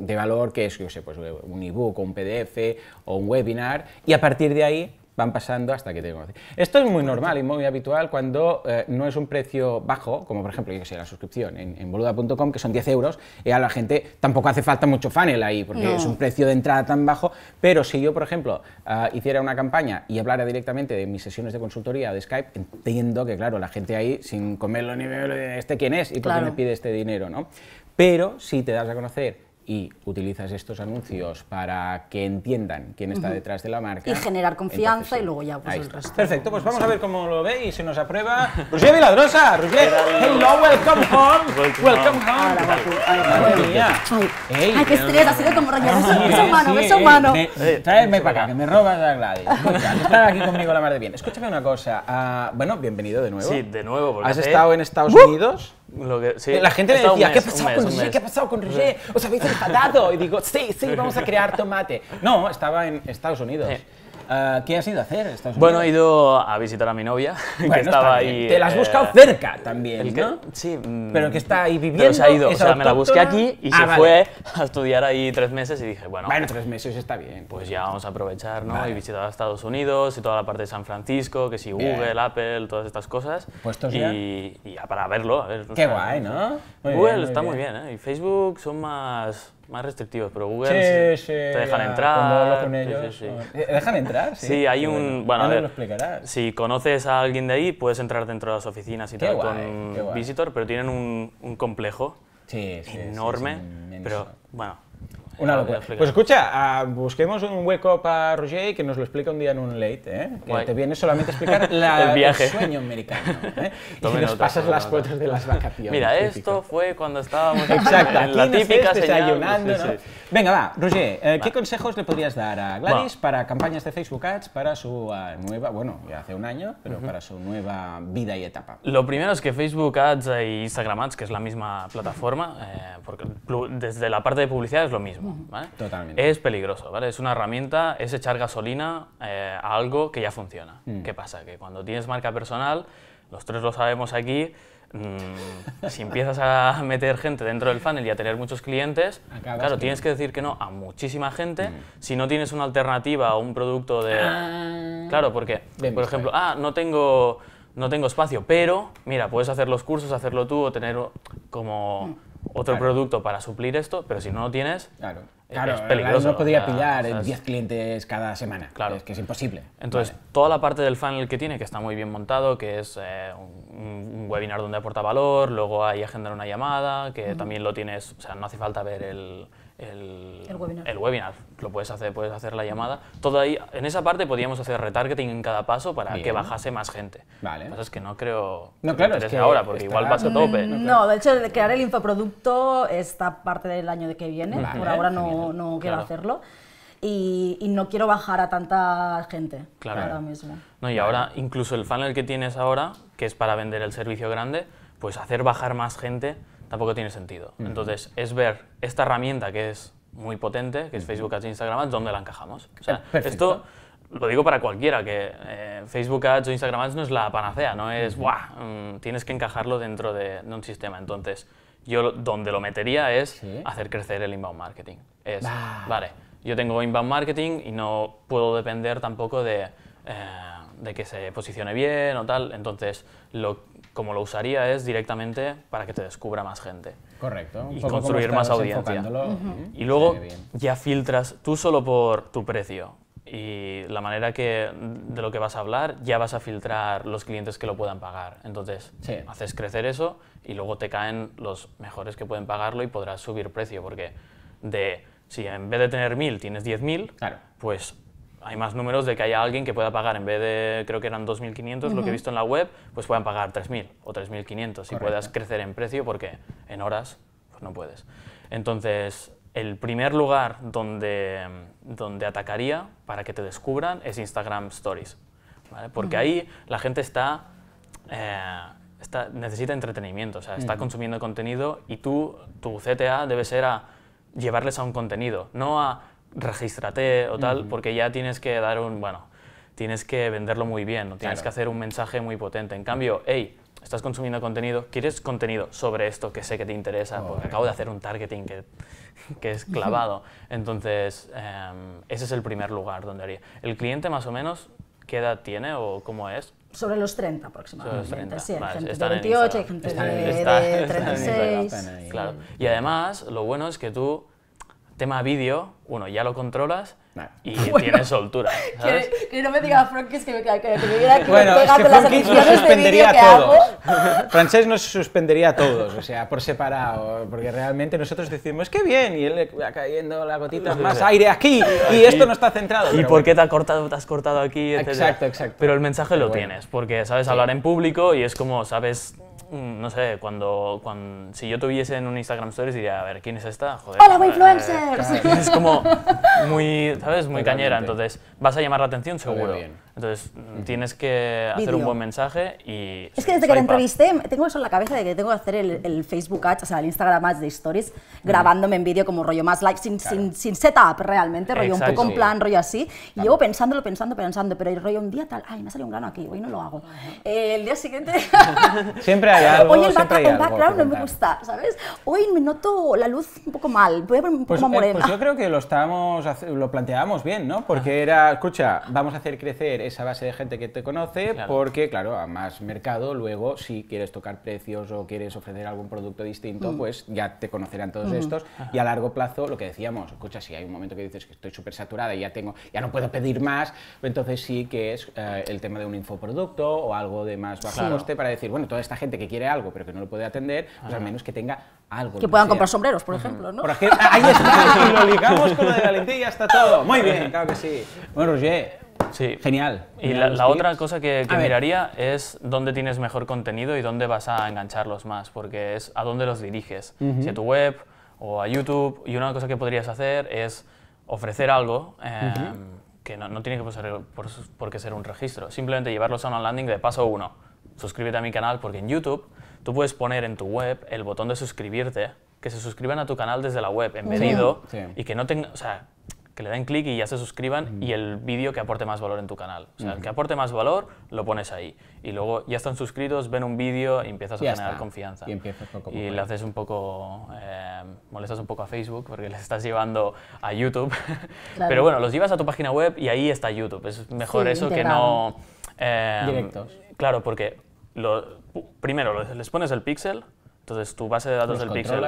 de, valor, que es, yo sé, pues un ebook, o un PDF o un webinar, y a partir de ahí van pasando hasta que te conoces. Esto es muy normal y muy habitual cuando eh, no es un precio bajo, como por ejemplo, yo que sé, la suscripción en, boluda.com, que son 10 euros, y a la gente tampoco hace falta mucho funnel ahí, porque es un precio de entrada tan bajo, pero si yo, por ejemplo, ah, hiciera una campaña y hablara directamente de mis sesiones de consultoría de Skype, entiendo que, claro, la gente ahí, sin comerlo ni de este quién es y por qué me pide este dinero, ¿no? Pero si te das a conocer y utilizas estos anuncios para que entiendan quién está detrás de la marca. Y generar confianza y luego ya pues, el resto. Perfecto, pues vamos a ver cómo lo ve y si nos aprueba. Roger Viladrosa, Rubén hello, welcome home, welcome home. Ay, ay, qué estrés, ha sido como rayar, ah, es humano, es humano. Traedme eh, para acá, que me robas la Gladys. *laughs* está aquí conmigo la mar de bien. Escúchame una cosa, ah, bueno, bienvenido de nuevo. Sí, de nuevo. porque ¿Has estado en Estados ¡Uh! Unidos? Lo que, sí, la gente me decía, ¿qué ha pasado con Roger? ¿Qué ha pasado con Roger? ¿Os habéis enfadado? Y digo, sí, sí, vamos a crear tomate. No, estaba en Estados Unidos. Ah, ¿Qué has ido a hacer? Estados Unidos? Bueno, he ido a visitar a mi novia, *laughs* que estaba ahí. Te la has eh, buscado cerca también, ¿no? sí. Mm, pero que está ahí viviendo. Pero ha ido, o sea, me la busqué aquí y ah, se fue a estudiar ahí tres meses y dije, bueno. Bueno, tres meses está bien. Pues, pues ya vamos a aprovechar, ¿no? Y visitar a Estados Unidos y toda la parte de San Francisco, que si Google, Apple, todas estas cosas. Puestos Y, y ya para verlo. A ver, Qué guay, ¿no? Google está muy bien, ¿eh? Y Facebook son más más restrictivos, pero Google te dejan entrar. Con ellos, ¿Dejan entrar? Sí, hay un. Bueno, a ver, lo explicará. si conoces a alguien de ahí, puedes entrar dentro de las oficinas y tal con Visitor, pero tienen un, un complejo enorme. pero bueno, una locura. Pues escucha, ah, busquemos un hueco para Roger y que nos lo explique un día en un late, ¿eh? que te viene solamente a explicar *laughs* el, viaje. sueño americano. ¿eh? *laughs* y nos pasas las fotos de las vacaciones. Mira, esto fue cuando estábamos *laughs* en la típica desayunando. ¿no? Venga, va, Roger, eh, ¿qué consejos le podrías dar a Gladys para campañas de Facebook Ads para su ah, nueva, bueno, hace un año, pero para su nueva vida y etapa? Lo primero es que Facebook Ads e Instagram Ads, que es la misma plataforma, eh, porque desde la parte de publicidad es lo mismo. Es peligroso, ¿vale? Es una herramienta, es echar gasolina eh, a algo que ya funciona. Mm. ¿Qué pasa? Que cuando tienes marca personal, los tres lo sabemos aquí, mm, si empiezas a meter gente dentro del funnel y a tener muchos clientes, claro, tienes que decir que no a muchísima gente mm. si no tienes una alternativa o un producto de... Ah. claro, porque, por ejemplo, ah, no tengo no tengo espacio, pero mira, puedes hacer los cursos, hacerlo tú o tener como otro producto para suplir esto, pero si no lo tienes, claro. Eh, claro es peligroso. No podría pillar 10 clientes cada semana, claro. es que es imposible. Entonces, toda la parte del funnel que tiene, que está muy bien montado, que es eh, un, webinar donde aporta valor, luego hay agendar una llamada, que también lo tienes, o sea, no hace falta ver el, el, webinar. el, webinar. Lo puedes hacer, puedes hacer la llamada. Todo ahí, en esa parte podíamos hacer retargeting en cada paso para que bajase más gente. Vale. Lo que pasa es que no creo que claro, es que ahora, porque igual pasa a tope. Mm, no, de hecho, crear el infoproducto está parte del año de que viene. Por ahora no, quiero hacerlo. Y, no quiero bajar a tanta gente claro. ahora mismo. No, y ahora, incluso el funnel que tienes ahora, que es para vender el servicio grande, pues hacer bajar más gente tampoco tiene sentido. Entonces, es ver esta herramienta que es muy potente, que es Facebook Ads e Instagram Ads, dónde la encajamos. esto lo digo para cualquiera, que eh, Facebook Ads o Instagram Ads no es la panacea, no es, ¡buah! Mm, tienes que encajarlo dentro de, un sistema. Entonces, yo donde lo metería es hacer crecer el inbound marketing. Es, ah. vale, yo tengo inbound marketing y no puedo depender tampoco de... Eh, de que se posicione bien o tal. Entonces, lo, como lo usaría es directamente para que te descubra más gente. Correcto. y construir más audiencia. Y luego ya filtras tú solo por tu precio y la manera que, de lo que vas a hablar, ya vas a filtrar los clientes que lo puedan pagar. Entonces, haces crecer eso y luego te caen los mejores que pueden pagarlo y podrás subir precio, porque de si en vez de tener mil tienes 10.000, claro. pues hay más números de que haya alguien que pueda pagar, en vez de, creo que eran 2.500 lo que he visto en la web, pues puedan pagar 3.000 o 3.500 y puedas crecer en precio porque en horas pues no puedes. Entonces, el primer lugar donde, donde atacaría para que te descubran es Instagram Stories, porque ahí la gente eh, está... necesita entretenimiento, o sea, está consumiendo contenido y tú, tu CTA debe ser a llevarles a un contenido, no a regístrate o tal, porque ya tienes que dar un, bueno, tienes que venderlo muy bien, ¿no? tienes que hacer un mensaje muy potente. En cambio, hey, estás consumiendo contenido, quieres contenido sobre esto que sé que te interesa, oh, porque acabo de hacer un targeting que, que es *laughs* clavado. Entonces, em, ese es el primer lugar donde haría. ¿El cliente más o menos qué edad tiene o cómo es? Sobre los 30 aproximadamente. Sí, hay gente de 28, hay gente de, 36. *laughs* Claro. Y además, lo bueno es que tú tema vídeo, uno, ya lo controlas y *laughs* tienes soltura. *laughs* ¿sabes? Que, no me diga Fronkis, que me, que, que me diga que bueno, es que nos suspendería a todos. *laughs* nos suspendería a todos, o sea, por separado, porque realmente nosotros decimos, qué bien, y él le va cayendo la gotita, más aire aquí, y esto no está centrado. ¿Y por qué te has cortado, te has cortado aquí? Exacto, exacto. Pero el mensaje lo tienes, porque sabes hablar en público y es como, sabes Mm, no sé, cuando, cuando, si yo tuviese en un Instagram Stories diría, a ver, ¿quién es esta? ¡Hola, influencers! Eh, es como *laughs* muy, ¿sabes? Muy cañera, entonces vas a llamar la atención seguro. Entonces, tienes que hacer un buen mensaje y... Es que desde que la entrevisté, tengo eso en la cabeza de que tengo que hacer el, Facebook Ads, o sea, el Instagram Ads de Stories, grabándome en vídeo como rollo más live, sin, sin, setup realmente, rollo un poco en plan, rollo así. Y llevo pensándolo, pensando, pensando, pero hay rollo un día tal, ay, me salido un grano aquí, hoy no lo hago. Eh, el día siguiente... *laughs* siempre hay algo, Hoy el, background no me gusta, ¿sabes? Hoy me noto la luz un poco mal, voy a poner un poco pues, eh, morena. pues yo creo que lo, estábamos, lo planteábamos bien, ¿no? Porque era, escucha, vamos a hacer crecer esa base de gente que te conoce, porque, claro, a más mercado, luego, si quieres tocar precios o quieres ofrecer algún producto distinto, mm. pues ya te conocerán todos estos. Y a largo plazo, lo que decíamos, escucha, si hay un momento que dices que estoy súper saturada y ya tengo, ya no puedo pedir más, entonces sí que es eh, el tema de un infoproducto o algo de más bajo coste para decir, bueno, toda esta gente que quiere algo pero que no lo puede atender, pues al menos que tenga algo. Que puedan comprar sombreros, por ejemplo, ¿no? Por ejemplo, ahí está, *laughs* lo ligamos con lo de Valentía está todo. Muy bien, claro que sí. Bueno, Roger, Sí. Genial. Y la, otra cosa que, miraría es dónde tienes mejor contenido y dónde vas a engancharlos más, porque es a dónde los diriges. Si a tu web o a YouTube. Y una cosa que podrías hacer es ofrecer algo. Em, que no, tiene que por, qué ser un registro, simplemente llevarlos a una landing de paso uno. Suscríbete a mi canal porque en YouTube tú puedes poner en tu web el botón de suscribirte, que se suscriban a tu canal desde la web, en y que no tenga, o sea, que le den clic y ya se suscriban y el vídeo que aporte más valor en tu canal. O sea, el que aporte más valor lo pones ahí. Y luego ya están suscritos, ven un vídeo y empiezas a generar confianza. Y empiezas poco, poco Y le haces un poco, eh, molestas un poco a Facebook porque les estás llevando a YouTube. *laughs* Pero bueno, los llevas a tu página web y ahí está YouTube. Es mejor eso que no... Em, Directos. Claro, porque lo, primero les pones el pixel, entonces tu base de datos del pixel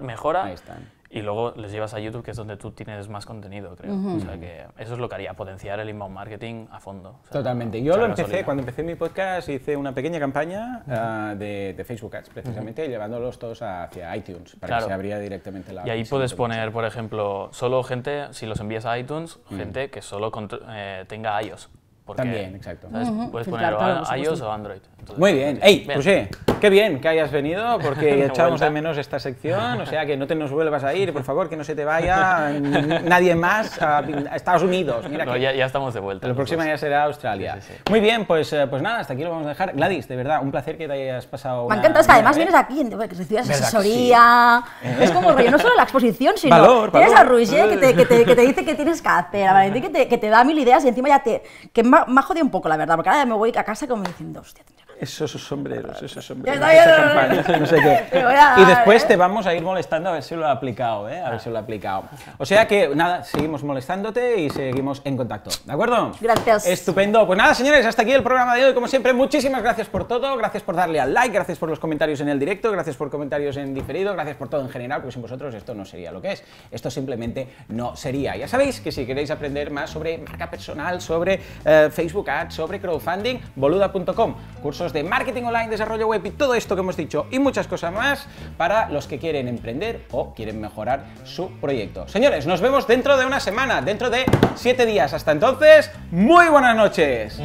mejora. Ahí están y luego les llevas a YouTube, que es donde tú tienes más contenido, creo. O sea que eso es lo que haría, potenciar el inbound marketing a fondo. Totalmente. Yo lo empecé, cuando empecé mi podcast, hice una pequeña campaña ah, de, Facebook Ads, precisamente, llevándolos todos hacia iTunes, para que se abría directamente la... Y ahí puedes poner, por ejemplo, solo gente, si los envías a iTunes, gente que solo eh, tenga iOS. También, exacto. Puedes poner ah, iOS o Android. Muy bien. Pues, ¡Ey, Roger! Qué bien que hayas venido *laughs* porque echábamos de menos esta sección, o sea que no te nos vuelvas a ir, por favor, que no se te vaya *laughs* nadie más a, Estados Unidos. Mira ya, ya, estamos de vuelta. La próxima ya será Australia. Muy bien, pues, eh, pues nada, hasta aquí lo vamos a dejar. Gladys, de verdad, un placer que te hayas pasado. Me encanta, que además ¿eh? vienes aquí, que recibes asesoría. Es como rollo, no solo la exposición, sino valor, tienes a Ruiz, que te, que, te, que te, dice que tienes que hacer, que te, da mil ideas y encima ya te... Que me, ha jodido un poco, la verdad, porque ahora me voy a casa como diciendo, hostia, esos sombreros, esos sombreros, no *laughs* y después ¿eh? te vamos a ir molestando a ver si lo ha aplicado, ¿eh? A ver si lo ha aplicado. O sea que, nada, seguimos molestándote y seguimos en contacto, ¿de acuerdo? Gracias. Estupendo. Pues nada, señores, hasta aquí el programa de hoy. Como siempre, muchísimas gracias por todo. Gracias por darle al like, gracias por los comentarios en el directo, gracias por comentarios en diferido, gracias por todo en general, Pues sin vosotros esto no sería lo que es. Esto simplemente no sería. Ya sabéis que si queréis aprender más sobre marca personal, sobre eh, Facebook Ads, sobre crowdfunding, boluda.com, cursos de marketing online, desarrollo web y todo esto que hemos dicho y muchas cosas más para los que quieren emprender o quieren mejorar su proyecto. Señores, nos vemos dentro de una semana, dentro de siete días. Hasta entonces, muy buenas noches.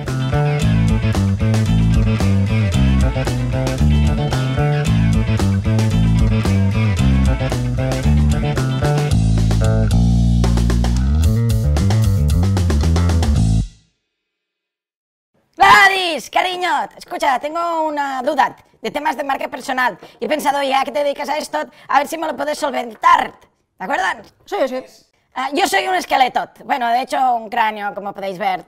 Luis, cariño, escucha, tengo una duda de temas de marca personal. Y he pensado, ya que te dedicas a esto, a ver si me lo puedes solventar. ¿De acuerdo? Sí, sí. Ah, yo soy un esqueleto, bueno, de hecho un cráneo, como podéis ver.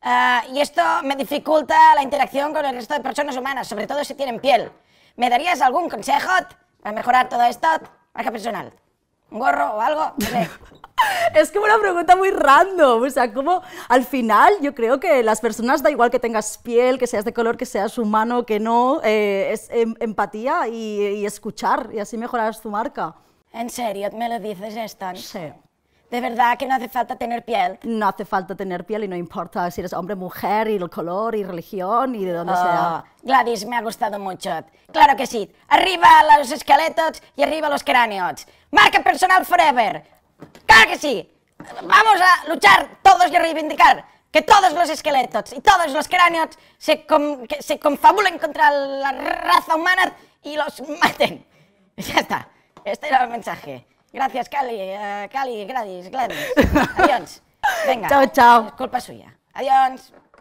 Ah, y esto me dificulta la interacción con el resto de personas humanas, sobre todo si tienen piel. ¿Me darías algún consejo para mejorar todo esto? Marca personal un gorro o algo. *laughs* Es como una pregunta muy random, o sea, como al final yo creo que las personas da igual que tengas piel, que seas de color, que seas humano, que no, eh, es em, empatía y, escuchar y así mejoras tu marca. ¿En serio? ¿Me lo dices, Stan? Sí. ¿De verdad que no hace falta tener piel? No hace falta tener piel y no importa si eres hombre, mujer, y el color, y religión, y de dónde sea. Ah, Gladys, me ha gustado mucho. Claro que sí. Arriba los esqueletos y arriba los cráneos. Marca personal forever. ¡Claro que sí! Vamos a luchar todos y a reivindicar que todos los esqueletos y todos los cráneos se, confabulen contra la raza humana y los maten. *laughs* Ya está. Este era el mensaje. Gracias, Cali. Eh, Cali, Gladys, Gladys. *laughs* Adiós. Venga. Chao, chao. Es culpa suya. Adiós.